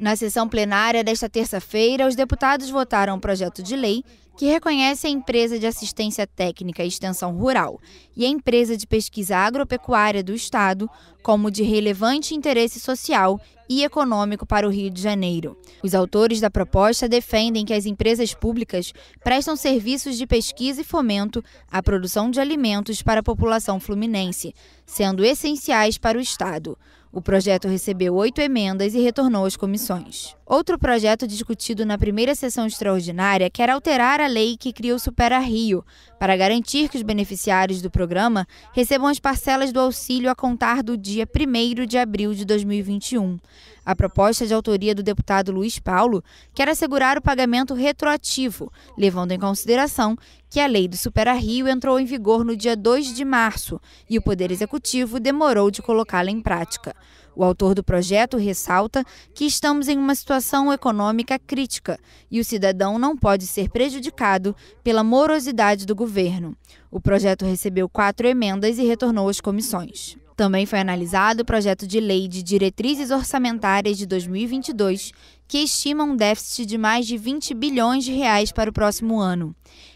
Na sessão plenária desta terça-feira, os deputados votaram um projeto de lei que reconhece a empresa de assistência técnica e extensão rural e a empresa de pesquisa agropecuária do Estado como de relevante interesse social e econômico para o Rio de Janeiro. Os autores da proposta defendem que as empresas públicas prestam serviços de pesquisa e fomento à produção de alimentos para a população fluminense, sendo essenciais para o Estado. O projeto recebeu oito emendas e retornou às comissões. Outro projeto discutido na primeira sessão extraordinária quer alterar a lei que cria o Supera Rio, para garantir que os beneficiários do programa recebam as parcelas do auxílio a contar do dia dia 1 de abril de 2021. A proposta de autoria do deputado Luiz Paulo quer assegurar o pagamento retroativo, levando em consideração que a lei do Supera Rio entrou em vigor no dia 2 de março e o Poder Executivo demorou de colocá-la em prática. O autor do projeto ressalta que estamos em uma situação econômica crítica e o cidadão não pode ser prejudicado pela morosidade do governo. O projeto recebeu quatro emendas e retornou às comissões. Também foi analisado o projeto de lei de diretrizes orçamentárias de 2022, que estima um déficit de mais de 20 bilhões de reais para o próximo ano.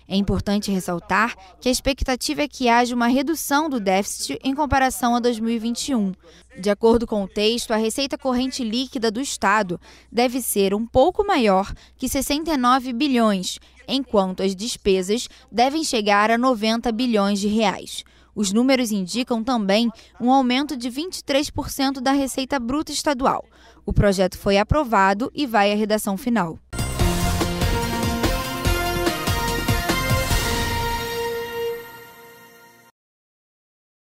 É importante ressaltar que a expectativa é que haja uma redução do déficit em comparação a 2021. De acordo com o texto, a receita corrente líquida do Estado deve ser um pouco maior que 69 bilhões, enquanto as despesas devem chegar a 90 bilhões de reais. Os números indicam também um aumento de 23% da receita bruta estadual. O projeto foi aprovado e vai à redação final.